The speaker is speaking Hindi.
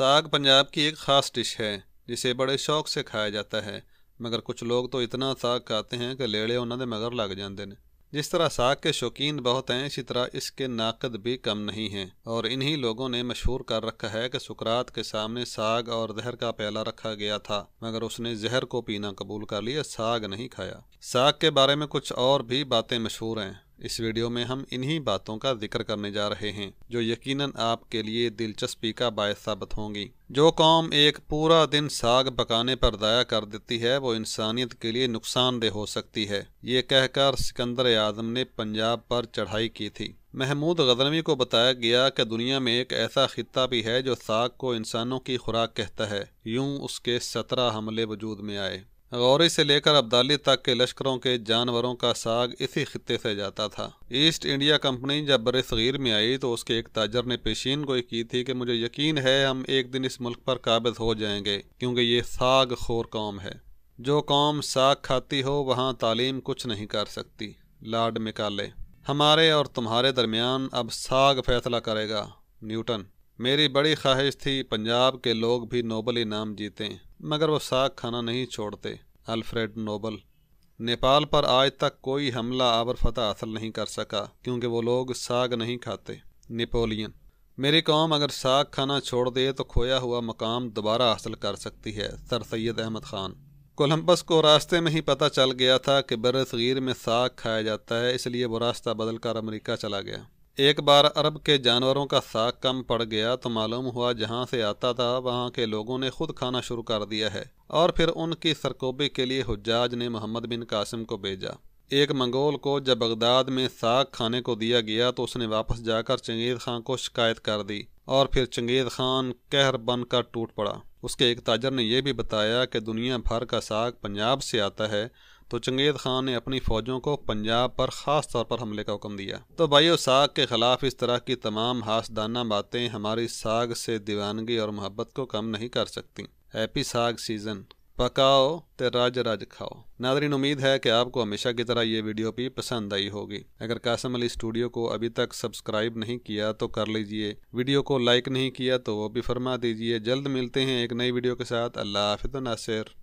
साग पंजाब की एक ख़ास डिश है जिसे बड़े शौक से खाया जाता है मगर कुछ लोग तो इतना साग खाते हैं कि लेड़े उन्होंने मगर लग जाते हैं जिस तरह साग के शौकीन बहुत हैं इसी तरह इसके नाकद भी कम नहीं हैं और इन्हीं लोगों ने मशहूर कर रखा है कि सुकरात के सामने साग और जहर का प्याला रखा गया था मगर उसने जहर को पीना कबूल कर लिया साग नहीं खाया साग के बारे में कुछ और भी बातें मशहूर हैं इस वीडियो में हम इन्हीं बातों का जिक्र करने जा रहे हैं जो यकीनन आपके लिए दिलचस्पी का बायस साबित होंगी जो कौम एक पूरा दिन साग पकाने पर दया कर देती है वो इंसानियत के लिए नुकसानदेह हो सकती है ये कहकर सिकंदर आजम ने पंजाब पर चढ़ाई की थी महमूद गजनवी को बताया गया कि दुनिया में एक ऐसा खत्ता भी है जो साग को इंसानों की खुराक कहता है यूं उसके सत्रह हमले वजूद में आए गौरी से लेकर अब्दाली तक के लश्करों के जानवरों का साग इसी खत्े से जाता था ईस्ट इंडिया कंपनी जब बर सगीर में आई तो उसके एक ताजर ने पेशीन गोई की थी कि मुझे यकीन है हम एक दिन इस मुल्क पर काबिज हो जाएंगे क्योंकि ये साग खोर कौम है जो कौम साग खाती हो वहाँ तालीम कुछ नहीं कर सकती लाड मिकाले हमारे और तुम्हारे दरमियान अब साग फैसला करेगा न्यूटन मेरी बड़ी ख्वाहिश थी पंजाब के लोग भी नोबल इनाम जीतें मगर वो साग खाना नहीं छोड़ते अल्फ्रेड नोबल नेपाल पर आज तक कोई हमला आबर फतह हासिल नहीं कर सका क्योंकि वो लोग साग नहीं खाते नेपोलियन मेरी कौम अगर साग खाना छोड़ दे तो खोया हुआ मकाम दोबारा हासिल कर सकती है सर सैद अहमद ख़ान कोलम्बस को रास्ते में ही पता चल गया था कि बरसगीर में साग खाया जाता है इसलिए वो रास्ता बदलकर अमरीका चला गया एक बार अरब के जानवरों का साग कम पड़ गया तो मालूम हुआ जहाँ से आता था वहाँ के लोगों ने खुद खाना शुरू कर दिया है और फिर उनकी सरकोबी के लिए हुजाज ने मोहम्मद बिन कासिम को भेजा एक मंगोल को जब बगदाद में साग खाने को दिया गया तो उसने वापस जाकर चंगेज़ खान को शिकायत कर दी और फिर चंगेज़ खान कहर बनकर टूट पड़ा उसके एक ताजर ने यह भी बताया कि दुनिया भर का साग पंजाब से आता है तो चंगेज खान ने अपनी फौजों को पंजाब पर खास तौर पर हमले का हुक्म दिया तो भाइयों साग के खिलाफ इस तरह की तमाम हासदाना बातें हमारी साग से दीवानगी और मोहब्बत को कम नहीं कर सकती हैप्पी साग सीजन पकाओ ते राज राज खाओ नादरीन उम्मीद है कि आपको हमेशा की तरह ये वीडियो भी पसंद आई होगी अगर कासम अली स्टूडियो को अभी तक सब्सक्राइब नहीं किया तो कर लीजिए वीडियो को लाइक नहीं किया तो वो भी फरमा दीजिए जल्द मिलते हैं एक नई वीडियो के साथ अल्लाह हाफिज नासिर